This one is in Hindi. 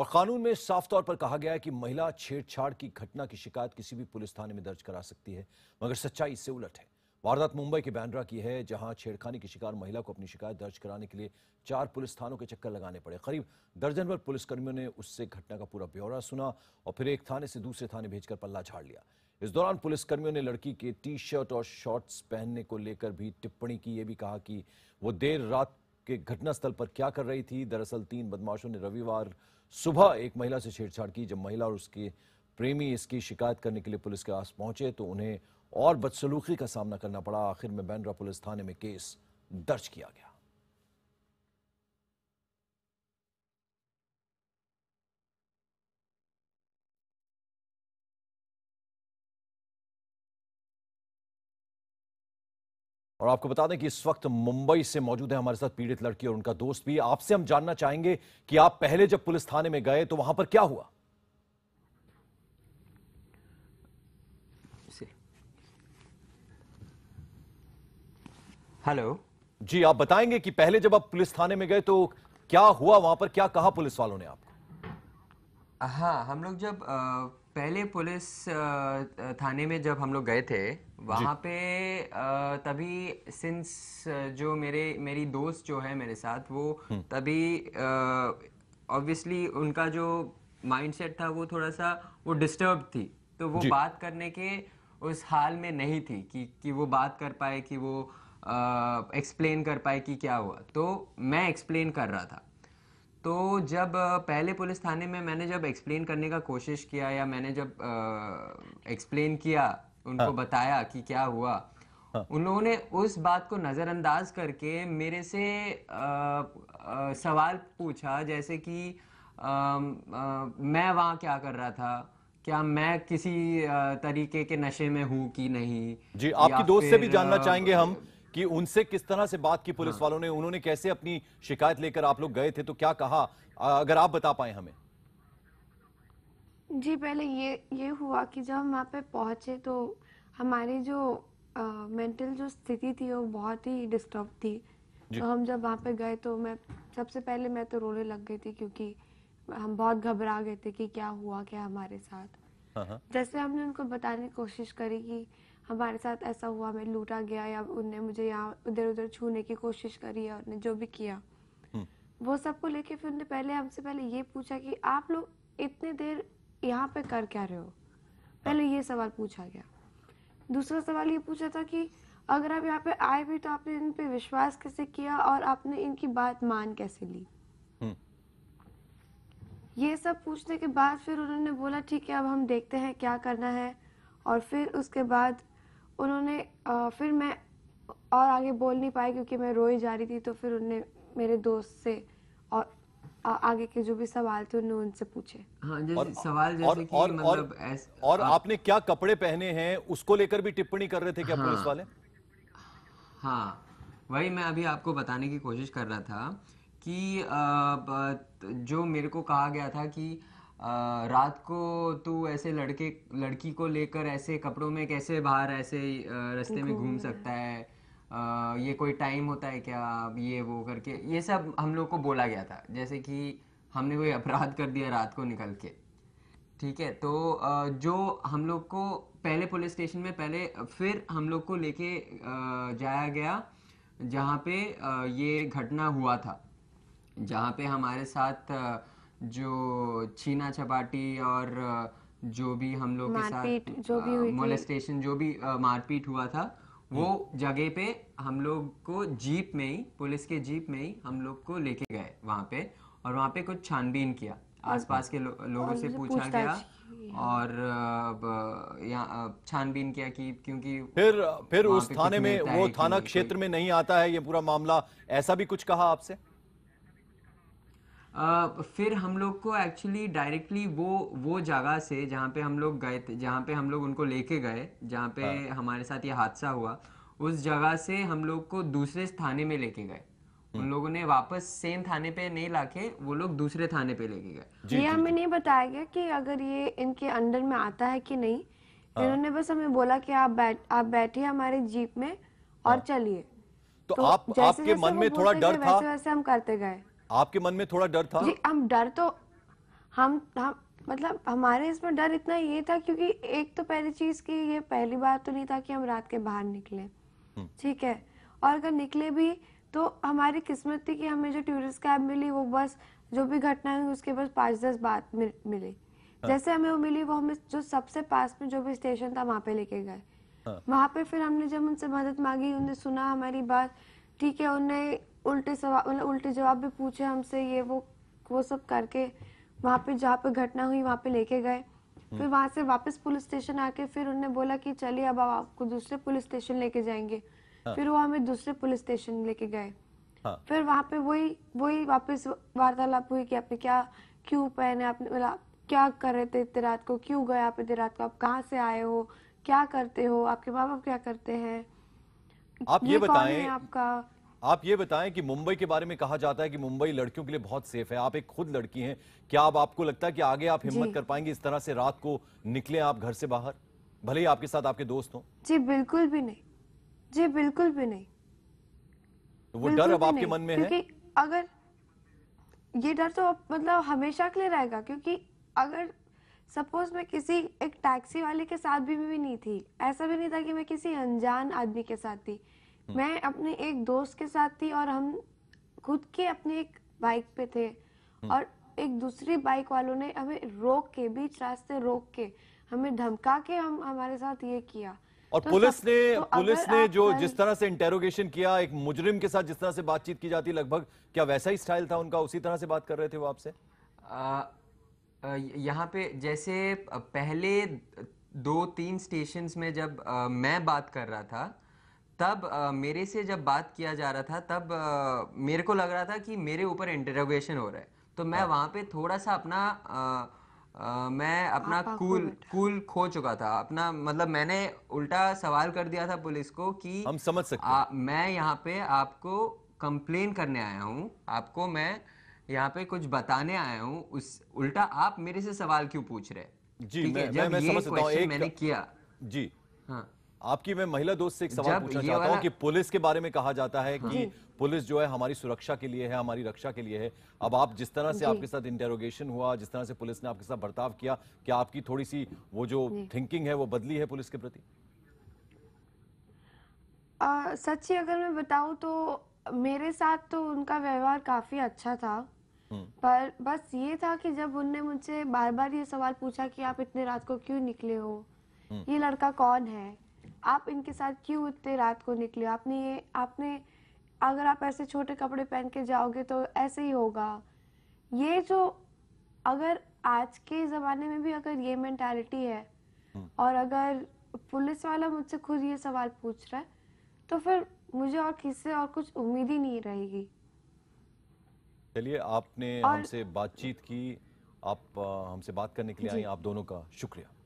और कानून में साफ तौर पर कहा गया है कि महिला छेड़छाड़ की घटना की शिकायत किसी भी पुलिस थाने में दर्ज करा सकती है मगर सच्चाई इससे उलट है वारदात मुंबई के बैंड्रा की है जहां छेड़खानी की शिकार महिला को अपनी शिकायत दर्ज कराने के लिए चार पुलिस थानों के चक्कर लगाने पड़े करीब दर्जन भर पुलिसकर्मियों ने उससे घटना का पूरा ब्यौरा सुना और फिर एक थाने से दूसरे थाने भेजकर पल्ला झाड़ लिया इस दौरान पुलिसकर्मियों ने लड़की के टी शर्ट और शॉर्ट्स पहनने को लेकर भी टिप्पणी की यह भी कहा कि वो देर रात के घटनास्थल पर क्या कर रही थी दरअसल तीन बदमाशों ने रविवार सुबह एक महिला से छेड़छाड़ की जब महिला और उसके प्रेमी इसकी शिकायत करने के लिए पुलिस के पास पहुंचे तो उन्हें और बदसलूकी का सामना करना पड़ा आखिर में बैंड्रा पुलिस थाने में केस दर्ज किया गया और आपको बता दें कि इस वक्त मुंबई से मौजूद है हमारे साथ पीड़ित लड़की और उनका दोस्त भी आपसे हम जानना चाहेंगे कि आप पहले जब पुलिस थाने में गए तो वहां पर क्या हुआ हेलो जी आप बताएंगे कि पहले जब आप पुलिस थाने में गए तो क्या हुआ वहां पर क्या कहा पुलिस वालों ने आपको हाँ हम लोग जब आ... पहले पुलिस थाने में जब हम लोग गए थे वहाँ पे तभी सिंस जो मेरे मेरी दोस्त जो है मेरे साथ वो हम्म। तभी ऑब्वियसली उनका जो माइंडसेट था वो थोड़ा सा वो डिस्टर्ब थी तो वो बात करने के उस हाल में नहीं थी कि कि वो बात कर पाए कि वो एक्सप्लेन कर पाए कि क्या हुआ तो मैं एक्सप्लेन कर रहा था तो जब पहले पुलिस थाने में मैंने जब एक्सप्लेन करने का कोशिश किया या मैंने जब एक्सप्लेन किया उनको हाँ। बताया कि क्या हुआ हाँ। उन लोगों ने उस बात को नज़रअंदाज करके मेरे से आ, आ, सवाल पूछा जैसे कि आ, आ, मैं वहाँ क्या कर रहा था क्या मैं किसी तरीके के नशे में हूँ कि नहीं जी आपकी दोस्त से भी जानना चाहेंगे हम कि उनसे किस तरह से बात की पुलिस हाँ। वालों ने उन्होंने कैसे अपनी शिकायत लेकर आप लोग गए थे तो क्या कहा अगर आप बता पाए हमें जी पहले ये ये हुआ कि जब हम वहाँ पे पहुँचे तो हमारी जो आ, मेंटल जो स्थिति थी वो बहुत ही डिस्टर्ब थी तो हम जब वहाँ पे गए तो मैं सबसे पहले मैं तो रोने लग गई थी क्योंकि हम बहुत घबरा गए थे कि क्या हुआ क्या हमारे साथ हाँ, हाँ। जैसे हमने उनको बताने की कोशिश करी कि हमारे साथ ऐसा हुआ हमें लूटा गया या उनने मुझे यहाँ उधर उधर छूने की कोशिश करी या उनने जो भी किया हम्म। वो सबको लेके फिर उनने पहले हमसे पहले ये पूछा कि आप लोग इतने देर यहाँ पे कर क्या रहे हो पहले ये सवाल पूछा गया दूसरा सवाल ये पूछा था कि अगर आप यहाँ पे आए भी तो आपने इन पे विश्वास कैसे किया और आपने इनकी बात मान कैसे ली हम्म। ये सब पूछने के बाद फिर उन्होंने बोला ठीक है अब हम देखते हैं क्या करना है और फिर उसके बाद उन्होंने फिर मैं और आगे बोल नहीं पाई क्योंकि मैं रोई जा रही थी तो फिर उनने मेरे दोस्त से और आगे के जो भी सवाल थे उन्होंने उनसे पूछे हाँ जैसे और, सवाल जैसे और, कि और, मतलब और, एस, और आप, आपने क्या कपड़े पहने हैं उसको लेकर भी टिप्पणी कर रहे थे क्या हाँ, पुलिस वाले हाँ वही मैं अभी आपको बताने की कोशिश कर रहा था कि आ, जो मेरे को कहा गया था कि रात को तू ऐसे लड़के लड़की को लेकर ऐसे कपड़ों में कैसे बाहर ऐसे रस्ते में घूम सकता है आ, ये कोई टाइम होता है क्या ये वो करके ये सब हम लोग को बोला गया था जैसे कि हमने कोई अपराध कर दिया रात को निकल के ठीक है तो जो हम लोग को पहले पुलिस स्टेशन में पहले फिर हम लोग को लेके जाया गया जहाँ पे ये घटना हुआ था जहाँ पे हमारे साथ जो छीना छपाटी और जो भी हम लोग के साथ जो भी मोलेस्टेशन जो भी मारपीट हुआ था वो हम्म। जगह पे हम लोग को जीप में ही पुलिस के जीप में ही हम लोग को लेके गए वहाँ पे और वहाँ पे कुछ छानबीन किया आसपास के लो, लोगों से पूछा गया और छानबीन किया कि क्योंकि फिर फिर उस थाने में वो थाना क्षेत्र में नहीं आता है ये पूरा मामला ऐसा भी कुछ कहा आपसे फिर हम लोग को एक्चुअली डायरेक्टली वो वो जगह से जहाँ पे हम लोग गए थे जहाँ पे हम लोग उनको लेके गए जहाँ पे हाँ। हमारे साथ ये हादसा हुआ उस जगह से हम लोग को दूसरे थाने में लेके गए उन हम्म। लोगों ने वापस सेम थाने पे नहीं लाके वो लोग दूसरे थाने पे लेके गए ये हमें नहीं बताया गया कि अगर ये इनके अंडर में आता है कि नहीं हाँ। इन्होंने बस हमें बोला कि आप बैठ आप बैठिए हमारे जीप में और हाँ। चलिए तो, तो आप आपके मन में थोड़ा डर था वैसे वैसे हम करते गए आपके मन में थोड़ा डर था जी हम डर तो हम हम मतलब हमारे इसमें डर इतना ये था क्योंकि एक तो पहली चीज़ की ये पहली बार तो नहीं था कि हम रात के बाहर निकले हम्म। ठीक है और अगर निकले भी तो हमारी किस्मत थी कि हमें जो टूरिस्ट कैब मिली वो बस जो भी घटना हुई उसके बस पाँच दस बात मिली हाँ। जैसे हमें वो मिली वो हमें जो सबसे पास में जो भी स्टेशन था वहाँ पे लेके गए हाँ। वहाँ पे फिर हमने जब उनसे मदद मांगी उन्हें सुना हमारी बात ठीक है उन्हें उल्टे सवाल मतलब उल्टे जवाब भी पूछे हमसे ये वो वो सब करके वहाँ पे जहाँ पे घटना हुई वहाँ पे लेके गए हम्म। फिर वहाँ से वापस पुलिस स्टेशन आके फिर उन्होंने बोला कि चलिए अब आपको दूसरे पुलिस स्टेशन लेके जाएंगे हाँ। फिर वो हमें दूसरे पुलिस स्टेशन लेके गए हाँ। फिर वहाँ पे वही वही वापस वार्तालाप हुई कि आपने क्या क्यों पहने आपने क्या कर रहे थे इतनी रात को क्यों गए आप इतनी रात को आप कहाँ से आए हो क्या करते हो आपके माँ बाप क्या करते हैं आप ये, ये बताएं है आपका आप ये बताएं कि मुंबई के बारे में कहा जाता है कि मुंबई लड़कियों के लिए बहुत सेफ है आप एक खुद लड़की हैं क्या आप आपको लगता है कि आगे आप हिम्मत कर पाएंगे इस तरह से रात को निकले आप घर से बाहर भले ही आपके साथ आपके दोस्त हो जी बिल्कुल भी नहीं जी बिल्कुल भी नहीं तो वो डर अब आपके मन में है अगर ये डर तो मतलब हमेशा के लिए रहेगा क्योंकि अगर सपोज मैं किसी एक टैक्सी वाले के साथ भी, भी नहीं थी ऐसा भी नहीं था कि मैं किसी अनजान आदमी के साथ थी हम्म। मैं अपने एक दोस्त के साथ थी और हम खुद के अपने एक बाइक पे थे हम्म। और एक दूसरी बाइक वालों ने हमें रोक के बीच रास्ते रोक के हमें धमका के हम हमारे साथ ये किया और तो पुलिस ने तो पुलिस ने जो जिस तरह से इंटेरोगेशन किया एक मुजरिम के साथ जिस तरह से बातचीत की जाती लगभग क्या वैसा ही स्टाइल था उनका उसी तरह से बात कर रहे थे वो आपसे यहाँ पे जैसे पहले दो तीन स्टेशन में जब आ, मैं बात कर रहा था तब आ, मेरे से जब बात किया जा रहा था तब आ, मेरे को लग रहा था कि मेरे ऊपर इंटरोगेशन हो रहा है तो मैं हाँ। वहाँ पे थोड़ा सा अपना आ, आ, मैं अपना कूल कूल खो चुका था अपना मतलब मैंने उल्टा सवाल कर दिया था पुलिस को कि हम समझ सकते आ, मैं यहाँ पे आपको कंप्लेन करने आया हूँ आपको मैं यहाँ पे कुछ बताने आया हूँ उस उल्टा आप मेरे से सवाल क्यों पूछ रहे जी मैं, जब मैं, मैं ये समझ सकता हूँ मैंने किया जी हाँ आपकी मैं महिला दोस्त से एक सवाल पूछना चाहता हूँ कि पुलिस के बारे में कहा जाता है कि पुलिस जो है हमारी सुरक्षा के लिए है हमारी रक्षा के लिए है अब आप जिस तरह से आपके साथ इंटेरोगेशन हुआ जिस तरह से पुलिस ने आपके साथ बर्ताव किया क्या आपकी थोड़ी सी वो जो थिंकिंग है वो बदली है पुलिस के प्रति सच्ची अगर मैं बताऊ तो मेरे साथ तो उनका व्यवहार काफी अच्छा था हम्म। पर बस ये था कि जब उनने मुझसे बार बार ये सवाल पूछा कि आप इतने रात को क्यों निकले हो हम्म। ये लड़का कौन है आप इनके साथ क्यों इतने रात को निकले आपने ये आपने अगर आप ऐसे छोटे कपड़े पहन के जाओगे तो ऐसे ही होगा ये जो अगर आज के ज़माने में भी अगर ये मैंटालिटी है हम्म। और अगर पुलिस वाला मुझसे खुद ये सवाल पूछ रहा है तो फिर मुझे और किससे और कुछ उम्मीद ही नहीं रहेगी चलिए आपने हमसे बातचीत की आप हमसे बात करने के लिए आई आप दोनों का शुक्रिया